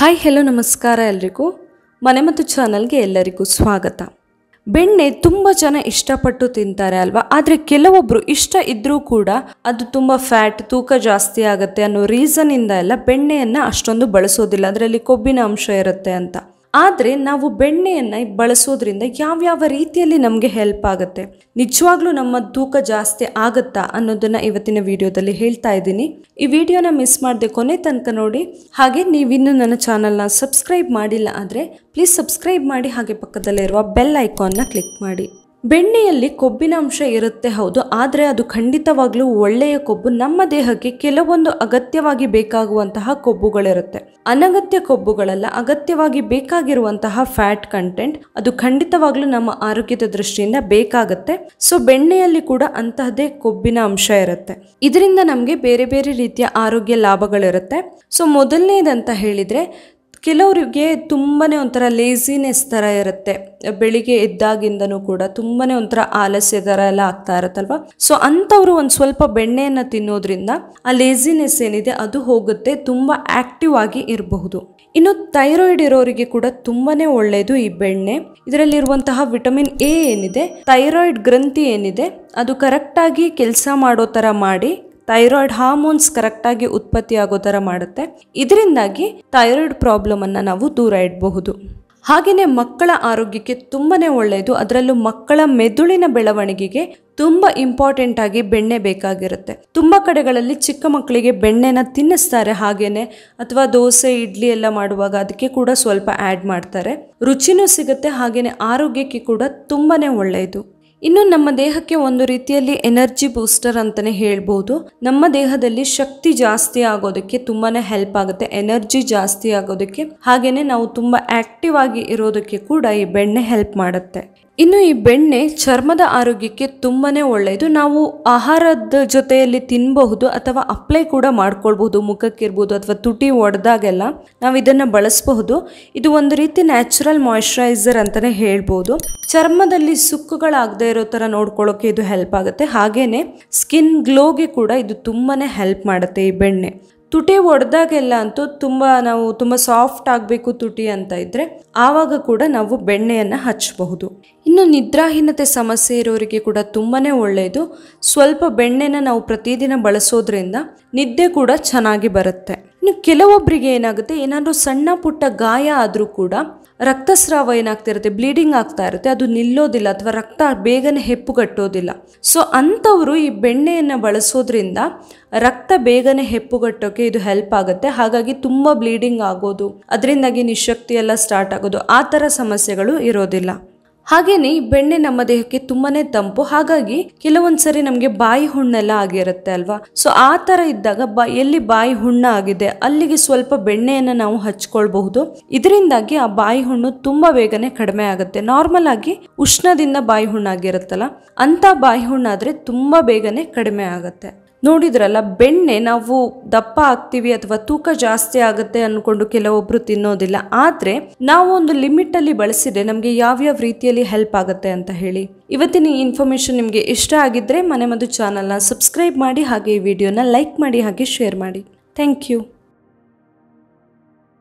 hi hello ನಮಸ್ಕಾರ ಎಲ್ರಿಗೂ ಮನೆ ಮತ್ತು ಚಾನಲ್ಗೆ ಎಲ್ಲರಿಗೂ ಸ್ವಾಗತ ಬೆಣ್ಣೆ ತುಂಬ ಜನ ಇಷ್ಟಪಟ್ಟು ತಿಂತಾರೆ ಅಲ್ವಾ ಆದರೆ ಕೆಲವೊಬ್ಬರು ಇಷ್ಟ ಇದ್ದರೂ ಕೂಡ ಅದು ತುಂಬ ಫ್ಯಾಟ್ ತೂಕ ಜಾಸ್ತಿ ಆಗುತ್ತೆ ಅನ್ನೋ ರೀಸನಿಂದ ಎಲ್ಲ ಬೆಣ್ಣೆಯನ್ನು ಅಷ್ಟೊಂದು ಬಳಸೋದಿಲ್ಲ ಅದರಲ್ಲಿ ಕೊಬ್ಬಿನ ಅಂಶ ಇರುತ್ತೆ ಅಂತ ಆದರೆ ನಾವು ಬೆಣ್ಣೆಯನ್ನು ಬಳಸೋದ್ರಿಂದ ಯಾವ್ಯಾವ ರೀತಿಯಲ್ಲಿ ನಮಗೆ ಹೆಲ್ಪ್ ಆಗುತ್ತೆ ನಿಜವಾಗ್ಲೂ ನಮ್ಮ ತೂಕ ಜಾಸ್ತಿ ಆಗುತ್ತಾ ಅನ್ನೋದನ್ನು ಇವತ್ತಿನ ವಿಡಿಯೋದಲ್ಲಿ ಹೇಳ್ತಾ ಇದ್ದೀನಿ ಈ ವಿಡಿಯೋನ ಮಿಸ್ ಮಾಡದೆ ಕೊನೆ ತನಕ ನೋಡಿ ಹಾಗೆ ನೀವಿನ್ನೂ ನನ್ನ ಚಾನಲ್ನ ಸಬ್ಸ್ಕ್ರೈಬ್ ಮಾಡಿಲ್ಲ ಆದರೆ ಪ್ಲೀಸ್ ಸಬ್ಸ್ಕ್ರೈಬ್ ಮಾಡಿ ಹಾಗೆ ಪಕ್ಕದಲ್ಲಿರುವ ಬೆಲ್ ಐಕಾನ್ನ ಕ್ಲಿಕ್ ಮಾಡಿ ಬೆಣ್ಣೆಯಲ್ಲಿ ಕೊಬ್ಬಿನ ಅಂಶ ಇರುತ್ತೆ ಹೌದು ಆದರೆ ಅದು ಖಂಡಿತವಾಗ್ಲೂ ಒಳ್ಳೆಯ ಕೊಬ್ಬು ನಮ್ಮ ದೇಹಕ್ಕೆ ಕೆಲವೊಂದು ಅಗತ್ಯವಾಗಿ ಬೇಕಾಗುವಂತಹ ಕೊಬ್ಬುಗಳಿರುತ್ತೆ ಅನಗತ್ಯ ಕೊಬ್ಬುಗಳಲ್ಲ ಅಗತ್ಯವಾಗಿ ಬೇಕಾಗಿರುವಂತಹ ಫ್ಯಾಟ್ ಕಂಟೆಂಟ್ ಅದು ಖಂಡಿತವಾಗ್ಲೂ ನಮ್ಮ ಆರೋಗ್ಯದ ದೃಷ್ಟಿಯಿಂದ ಬೇಕಾಗತ್ತೆ ಸೊ ಬೆಣ್ಣೆಯಲ್ಲಿ ಕೂಡ ಅಂತಹದೇ ಕೊಬ್ಬಿನ ಅಂಶ ಇರುತ್ತೆ ಇದರಿಂದ ನಮಗೆ ಬೇರೆ ಬೇರೆ ರೀತಿಯ ಆರೋಗ್ಯ ಲಾಭಗಳಿರುತ್ತೆ ಸೊ ಮೊದಲನೇದಂತ ಹೇಳಿದ್ರೆ ಕೆಲವರಿಗೆ ತುಂಬಾ ಒಂಥರ ಲೇಸಿನೆಸ್ ಥರ ಇರುತ್ತೆ ಬೆಳಿಗ್ಗೆ ಎದ್ದಾಗಿಂದನೂ ಕೂಡ ತುಂಬಾ ಒಂಥರ ಆಲಸ್ಯ ಥರ ಎಲ್ಲ ಆಗ್ತಾ ಇರುತ್ತಲ್ವ ಸೊ ಅಂಥವ್ರು ಒಂದು ಸ್ವಲ್ಪ ಬೆಣ್ಣೆಯನ್ನು ತಿನ್ನೋದ್ರಿಂದ ಆ ಲೇಸಿನೆಸ್ ಏನಿದೆ ಅದು ಹೋಗುತ್ತೆ ತುಂಬ ಆಕ್ಟಿವ್ ಆಗಿ ಇರಬಹುದು ಇನ್ನು ಥೈರಾಯ್ಡ್ ಇರೋರಿಗೆ ಕೂಡ ತುಂಬಾನೇ ಒಳ್ಳೆಯದು ಈ ಬೆಣ್ಣೆ ಇದರಲ್ಲಿರುವಂತಹ ವಿಟಮಿನ್ ಎ ಏನಿದೆ ಥೈರಾಯ್ಡ್ ಗ್ರಂಥಿ ಏನಿದೆ ಅದು ಕರೆಕ್ಟಾಗಿ ಕೆಲಸ ಮಾಡೋ ಥರ ಮಾಡಿ ಥೈರಾಯ್ಡ್ ಹಾರ್ಮೋನ್ಸ್ ಕರೆಕ್ಟಾಗಿ ಉತ್ಪತ್ತಿಯಾಗೋ ಥರ ಮಾಡುತ್ತೆ ಇದರಿಂದಾಗಿ ಥೈರಾಯ್ಡ್ ಪ್ರಾಬ್ಲಮನ್ನು ನಾವು ದೂರ ಇಡಬಹುದು ಹಾಗೆಯೇ ಮಕ್ಕಳ ಆರೋಗ್ಯಕ್ಕೆ ತುಂಬಾ ಒಳ್ಳೆಯದು ಅದರಲ್ಲೂ ಮಕ್ಕಳ ಮೆದುಳಿನ ಬೆಳವಣಿಗೆಗೆ ತುಂಬ ಇಂಪಾರ್ಟೆಂಟ್ ಆಗಿ ಬೆಣ್ಣೆ ಬೇಕಾಗಿರುತ್ತೆ ತುಂಬ ಕಡೆಗಳಲ್ಲಿ ಚಿಕ್ಕ ಮಕ್ಕಳಿಗೆ ಬೆಣ್ಣೆನ ತಿನ್ನಿಸ್ತಾರೆ ಹಾಗೇನೆ ಅಥವಾ ದೋಸೆ ಇಡ್ಲಿ ಎಲ್ಲ ಮಾಡುವಾಗ ಅದಕ್ಕೆ ಕೂಡ ಸ್ವಲ್ಪ ಆ್ಯಡ್ ಮಾಡ್ತಾರೆ ರುಚಿನೂ ಸಿಗುತ್ತೆ ಹಾಗೆಯೇ ಆರೋಗ್ಯಕ್ಕೆ ಕೂಡ ತುಂಬಾ ಒಳ್ಳೆಯದು ಇನ್ನು ನಮ್ಮ ದೇಹಕ್ಕೆ ಒಂದು ರೀತಿಯಲ್ಲಿ ಎನರ್ಜಿ ಬೂಸ್ಟರ್ ಅಂತಲೇ ಹೇಳ್ಬೋದು ನಮ್ಮ ದೇಹದಲ್ಲಿ ಶಕ್ತಿ ಜಾಸ್ತಿ ಆಗೋದಕ್ಕೆ ತುಂಬಾನೇ ಹೆಲ್ಪ್ ಆಗುತ್ತೆ ಎನರ್ಜಿ ಜಾಸ್ತಿ ಆಗೋದಕ್ಕೆ ಹಾಗೇನೆ ನಾವು ತುಂಬಾ ಆಕ್ಟಿವ್ ಆಗಿ ಇರೋದಕ್ಕೆ ಕೂಡ ಈ ಬೆಣ್ಣೆ ಹೆಲ್ಪ್ ಮಾಡುತ್ತೆ ಇನ್ನು ಈ ಬೆಣ್ಣೆ ಚರ್ಮದ ಆರೋಗ್ಯಕ್ಕೆ ತುಂಬಾ ಒಳ್ಳೆಯದು ನಾವು ಆಹಾರದ ಜೊತೆಯಲ್ಲಿ ತಿನ್ನಬಹುದು ಅಥವಾ ಅಪ್ಲೈ ಕೂಡ ಮಾಡ್ಕೊಳ್ಬಹುದು ಮುಖಕ್ಕಿರ್ಬೋದು ಅಥವಾ ತುಟಿ ಒಡೆದಾಗೆಲ್ಲ ನಾವು ಇದನ್ನು ಬಳಸಬಹುದು ಇದು ಒಂದು ರೀತಿ ನ್ಯಾಚುರಲ್ ಮಾಯಶ್ಚರೈಸರ್ ಅಂತಲೇ ಹೇಳ್ಬೋದು ಚರ್ಮದಲ್ಲಿ ಸುಕ್ಕುಗಳಾಗದೆ ಇರೋ ಥರ ನೋಡ್ಕೊಳ್ಳೋಕೆ ಇದು ಹೆಲ್ಪ್ ಆಗುತ್ತೆ ಹಾಗೇನೆ ಸ್ಕಿನ್ ಗ್ಲೋಗೆ ಕೂಡ ಇದು ತುಂಬಾ ಹೆಲ್ಪ್ ಮಾಡುತ್ತೆ ಈ ಬೆಣ್ಣೆ ತುಟಿ ಒಡೆದಾಗೆಲ್ಲ ಅಂತೂ ತುಂಬ ನಾವು ತುಂಬ ಸಾಫ್ಟ್ ಆಗಬೇಕು ತುಟಿ ಅಂತ ಇದ್ದರೆ ಆವಾಗ ಕೂಡ ನಾವು ಬೆಣ್ಣೆಯನ್ನು ಹಚ್ಚಬಹುದು ಇನ್ನು ನಿದ್ರಾಹೀನತೆ ಸಮಸ್ಯೆ ಇರೋರಿಗೆ ಕೂಡ ತುಂಬಾ ಒಳ್ಳೆಯದು ಸ್ವಲ್ಪ ಬೆಣ್ಣೆನ ನಾವು ಪ್ರತಿದಿನ ಬಳಸೋದ್ರಿಂದ ನಿದ್ದೆ ಕೂಡ ಚೆನ್ನಾಗಿ ಬರುತ್ತೆ ಇನ್ನು ಕೆಲವೊಬ್ಬರಿಗೆ ಏನಾಗುತ್ತೆ ಏನಾದರೂ ಸಣ್ಣ ಪುಟ್ಟ ಗಾಯ ಆದರೂ ಕೂಡ ರಕ್ತಸ್ರಾವ ಏನಾಗ್ತಿರುತ್ತೆ ಬ್ಲೀಡಿಂಗ್ ಆಗ್ತಾ ಇರುತ್ತೆ ಅದು ನಿಲ್ಲೋದಿಲ್ಲ ಅಥವಾ ರಕ್ತ ಬೇಗನೆ ಹೆಪ್ಪುಗಟ್ಟೋದಿಲ್ಲ ಸೊ ಅಂಥವರು ಈ ಬೆಣ್ಣೆಯನ್ನು ಬಳಸೋದ್ರಿಂದ ರಕ್ತ ಬೇಗನೆ ಹೆಪ್ಪುಗಟ್ಟೋಕೆ ಇದು ಹೆಲ್ಪ್ ಆಗುತ್ತೆ ಹಾಗಾಗಿ ತುಂಬ ಬ್ಲೀಡಿಂಗ್ ಆಗೋದು ಅದರಿಂದಾಗಿ ನಿಶಕ್ತಿ ಎಲ್ಲ ಸ್ಟಾರ್ಟ್ ಆಗೋದು ಆ ಥರ ಸಮಸ್ಯೆಗಳು ಇರೋದಿಲ್ಲ ಹಾಗೇನೆ ಈ ಬೆಣ್ಣೆ ನಮ್ಮ ದೇಹಕ್ಕೆ ತುಂಬಾನೇ ತಂಪು ಹಾಗಾಗಿ ಕೆಲವೊಂದ್ಸರಿ ನಮಗೆ ಬಾಯಿ ಹುಣ್ಣೆಲ್ಲ ಆಗಿರುತ್ತೆ ಅಲ್ವಾ ಸೊ ಆ ತರ ಇದ್ದಾಗ ಬಾ ಎಲ್ಲಿ ಬಾಯಿ ಹುಣ್ಣ ಆಗಿದೆ ಅಲ್ಲಿಗೆ ಸ್ವಲ್ಪ ಬೆಣ್ಣೆಯನ್ನು ನಾವು ಹಚ್ಕೊಳ್ಬಹುದು ಇದರಿಂದಾಗಿ ಆ ಬಾಯಿ ಹುಣ್ಣು ತುಂಬಾ ಬೇಗನೆ ಕಡಿಮೆ ಆಗುತ್ತೆ ನಾರ್ಮಲ್ ಆಗಿ ಉಷ್ಣದಿಂದ ಬಾಯಿ ಹುಣ್ಣಾಗಿರುತ್ತಲ್ಲ ಅಂತ ಬಾಯಿ ಹುಣ್ಣಾದ್ರೆ ತುಂಬಾ ಬೇಗನೆ ಕಡಿಮೆ ಆಗುತ್ತೆ ನೋಡಿದ್ರಲ್ಲ ಬೆಣ್ಣೆ ನಾವು ದಪ್ಪ ಆಗ್ತೀವಿ ಅಥವಾ ತೂಕ ಜಾಸ್ತಿ ಆಗುತ್ತೆ ಅಂದ್ಕೊಂಡು ಕೆಲವೊಬ್ರು ತಿನ್ನೋದಿಲ್ಲ ಆದರೆ ನಾವು ಒಂದು ಲಿಮಿಟಲ್ಲಿ ಬಳಸಿದ್ರೆ ನಮಗೆ ಯಾವ್ಯಾವ ರೀತಿಯಲ್ಲಿ ಹೆಲ್ಪ್ ಆಗುತ್ತೆ ಅಂತ ಹೇಳಿ ಇವತ್ತಿನ ಈ ಇನ್ಫಾರ್ಮೇಷನ್ ನಿಮಗೆ ಇಷ್ಟ ಆಗಿದ್ರೆ ಮನೆ ಮದ್ದು ಚಾನಲ್ನ ಸಬ್ಸ್ಕ್ರೈಬ್ ಮಾಡಿ ಹಾಗೆ ಈ ವಿಡಿಯೋನ ಲೈಕ್ ಮಾಡಿ ಹಾಗೆ ಶೇರ್ ಮಾಡಿ ಥ್ಯಾಂಕ್ ಯು